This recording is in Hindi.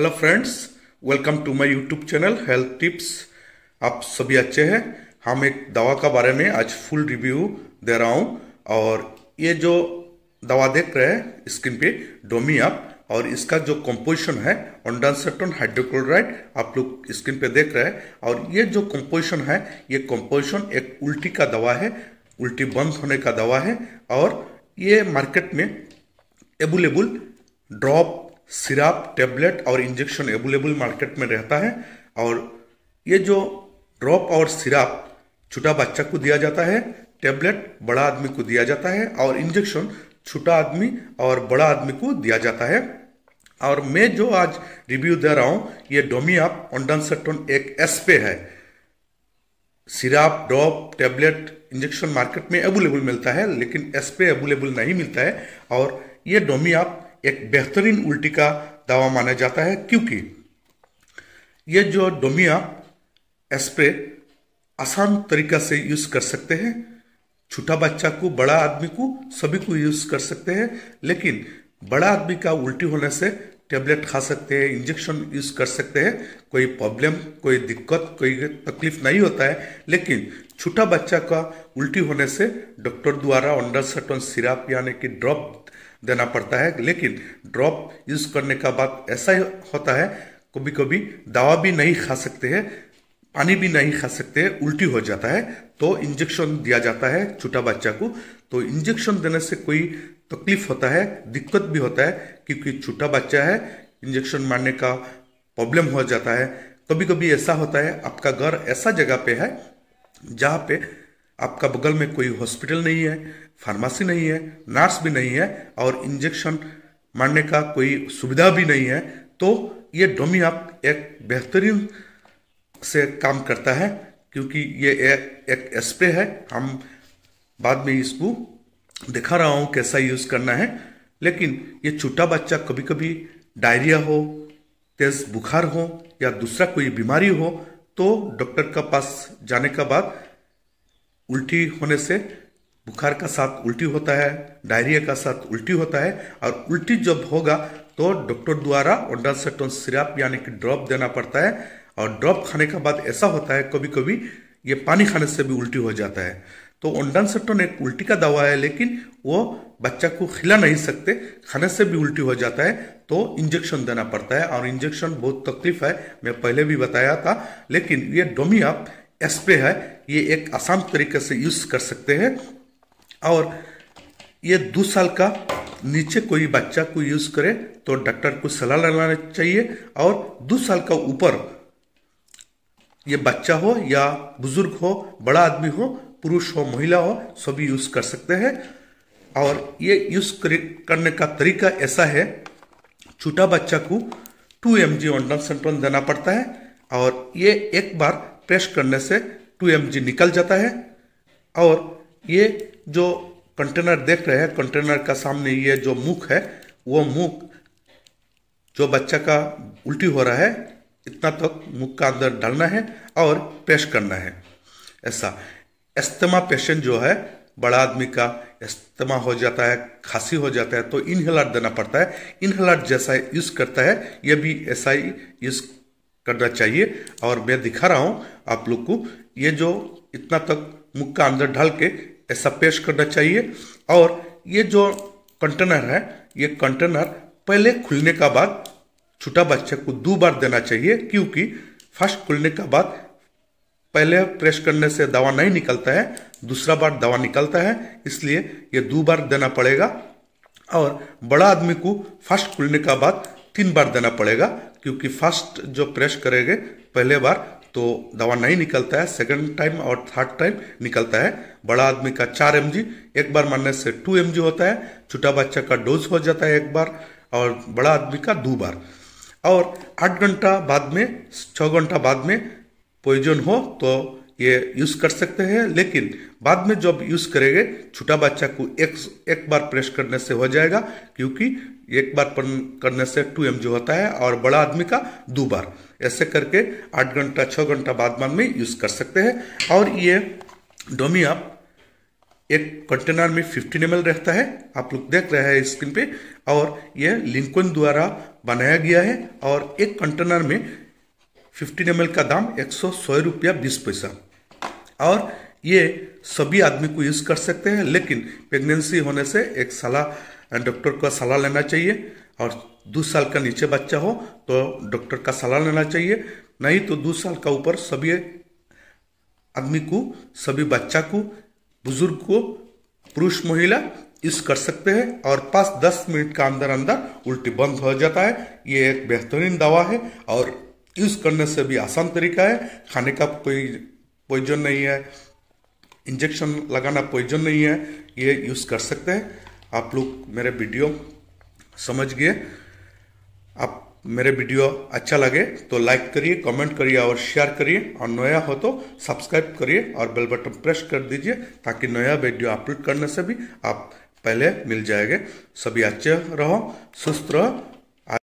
hello friends welcome to my YouTube channel health tips आप सभी अच्छे हैं हम एक दवा का बारे में आज फुल रिव्यू दे रहा हूँ और ये जो दवा देख रहे हैं स्क्रीन पे डोमी और इसका जो कंपोजिशन है ऑनडनसेटोन हाइड्रोक्लोराइड आप लोग स्क्रीन पे देख रहे हैं और ये जो कंपोजिशन है ये कंपोजिशन एक उल्टी का दवा है उल्टी बंद होने का दवा है और ये मार्केट में एबुलेबुल ड्रॉप सिराप टेबलेट और इंजेक्शन एवेलेबल मार्केट में रहता है और ये जो ड्रॉप और सिराप छोटा बच्चा को दिया जाता है टेबलेट बड़ा आदमी को दिया जाता है और इंजेक्शन छोटा आदमी और बड़ा आदमी को दिया जाता है और मैं जो आज रिव्यू दे रहा हूँ ये डोमियाप ऑनडनसेटोन एक एसपे है syrup drop tablet injection market में अवेलेबल मिलता है लेकिन एसपे अवेलेबल नहीं मिलता है और ये डोमियाप एक बेहतरीन उल्टी का दवा माना जाता है क्योंकि यह जो डोमिया स्प्रे आसान तरीका से यूज कर सकते हैं छोटा बच्चा को बड़ा आदमी को सभी को यूज कर सकते हैं लेकिन बड़ा आदमी का उल्टी होने से टेबलेट खा सकते हैं इंजेक्शन यूज कर सकते हैं कोई प्रॉब्लम कोई दिक्कत कोई तकलीफ नहीं होता है लेकिन छोटा बच्चा का उल्टी होने से डॉक्टर द्वारा अंडरसटन सिराप यानी कि ड्रॉप देना पड़ता है लेकिन ड्रॉप यूज करने का बाद ऐसा होता है कभी कभी दवा भी नहीं खा सकते हैं पानी भी नहीं खा सकते उल्टी हो जाता है तो इंजेक्शन दिया जाता है छोटा बच्चा को तो इंजेक्शन देने से कोई तकलीफ होता है दिक्कत भी होता है क्योंकि छोटा बच्चा है इंजेक्शन मारने का प्रॉब्लम हो जाता है कभी कभी ऐसा होता है आपका घर ऐसा जगह पे है जहाँ पे आपका बगल में कोई हॉस्पिटल नहीं है फार्मेसी नहीं है नर्स भी नहीं है और इंजेक्शन मारने का कोई सुविधा भी नहीं है तो ये डोमी आप एक बेहतरीन से काम करता है क्योंकि ये एक, एक स्प्रे है हम बाद में इसको दिखा रहा हूँ कैसा यूज़ करना है लेकिन ये छोटा बच्चा कभी कभी डायरिया हो तेज बुखार हो या दूसरा कोई बीमारी हो तो डॉक्टर के पास जाने के बाद उल्टी होने से बुखार का साथ उल्टी होता है डायरिया का साथ उल्टी होता है और उल्टी जब होगा तो डॉक्टर द्वारा ओडासेटोन सिरप यानी कि ड्रॉप देना पड़ता है और ड्रॉप खाने के बाद ऐसा होता है कभी कभी ये पानी खाने से भी उल्टी हो जाता है तो ओंडानसेटोन एक उल्टी का दवा है लेकिन वो बच्चा को खिला नहीं सकते खाने से भी उल्टी हो जाता है तो इंजेक्शन देना पड़ता है और इंजेक्शन बहुत तकलीफ है मैं पहले भी बताया था लेकिन ये डोमियाप स्प्रे है ये एक आसान तरीके से यूज़ कर सकते हैं और ये दो साल का नीचे कोई बच्चा को यूज़ करे तो डॉक्टर को सलाह लेना चाहिए और दो साल का ऊपर ये बच्चा हो या बुजुर्ग हो बड़ा आदमी हो पुरुष हो महिला हो सभी यूज़ कर सकते हैं और ये यूज़ करने का तरीका ऐसा है छोटा बच्चा को टू एम जी ऑनडम देना पड़ता है और ये एक बार प्रेस करने से टू एम निकल जाता है और ये जो कंटेनर देख रहे हैं कंटेनर का सामने ये जो मुख है वो मुख जो बच्चा का उल्टी हो रहा है इतना तक तो मुख का अंदर डालना है और पेश करना है ऐसा एस्तमा पेशेंट जो है बड़ा आदमी का एस्तमा हो जाता है खांसी हो जाता है तो इनहेलर देना पड़ता है इनहेलर जैसा यूज़ करता है यह भी ऐसा ही यूज़ करना चाहिए और मैं दिखा रहा हूँ आप लोग को ये जो इतना तक मुख का अंदर ढाल के ऐसा पेश करना चाहिए और ये जो कंटेनर है ये कंटेनर पहले खुलने का बाद छोटा बच्चे को दो बार देना चाहिए क्योंकि फर्स्ट खुलने का बाद पहले प्रेस करने से दवा नहीं निकलता है दूसरा बार दवा निकलता है इसलिए ये दो बार देना पड़ेगा और बड़ा आदमी को फर्स्ट खुलने का बाद तीन बार देना पड़ेगा क्योंकि फर्स्ट जो प्रेस करेंगे पहले बार तो दवा नहीं निकलता है सेकंड टाइम और थर्ड टाइम निकलता है बड़ा आदमी का चार एम एक बार मारने से टू एम होता है छोटा बच्चा का डोज हो जाता है एक बार और बड़ा आदमी का दो बार और आठ घंटा बाद में छः घंटा बाद में पॉइजन हो तो ये यूज़ कर सकते हैं लेकिन बाद में जब यूज़ करेंगे छोटा बच्चा को एक एक बार प्रेस करने से हो जाएगा क्योंकि एक बार करने से टू एम होता है और बड़ा आदमी का दो बार ऐसे करके आठ घंटा छः घंटा बाद बाद में यूज़ कर सकते हैं और ये डोमी आप एक कंटेनर में फिफ्टीन एम रहता है आप लोग देख रहे हैं स्क्रीन पे और यह लिंकन द्वारा बनाया गया है और एक कंटेनर में फिफ्टीन एम का दाम एक सौ रुपया बीस पैसा और ये सभी आदमी को यूज़ कर सकते हैं लेकिन प्रेगनेंसी होने से एक सलाह डॉक्टर का सलाह लेना चाहिए और दो साल का नीचे बच्चा हो तो डॉक्टर का सलाह लेना चाहिए नहीं तो दो साल का ऊपर सभी आदमी को सभी बच्चा को बुजुर्ग को पुरुष महिला यूज कर सकते हैं और पास दस मिनट का अंदर अंदर उल्टी बंद हो जाता है ये एक बेहतरीन दवा है और यूज करने से भी आसान तरीका है खाने का कोई पॉइजन नहीं है इंजेक्शन लगाना पॉइजन नहीं है ये यूज कर सकते हैं आप लोग मेरे वीडियो समझ गए आप मेरे वीडियो अच्छा लगे तो लाइक करिए कमेंट करिए और शेयर करिए और नया हो तो सब्सक्राइब करिए और बेल बटन प्रेस कर दीजिए ताकि नया वीडियो अपलोड करने से भी आप पहले मिल जाएंगे सभी अच्छे रहो सुस्त रहो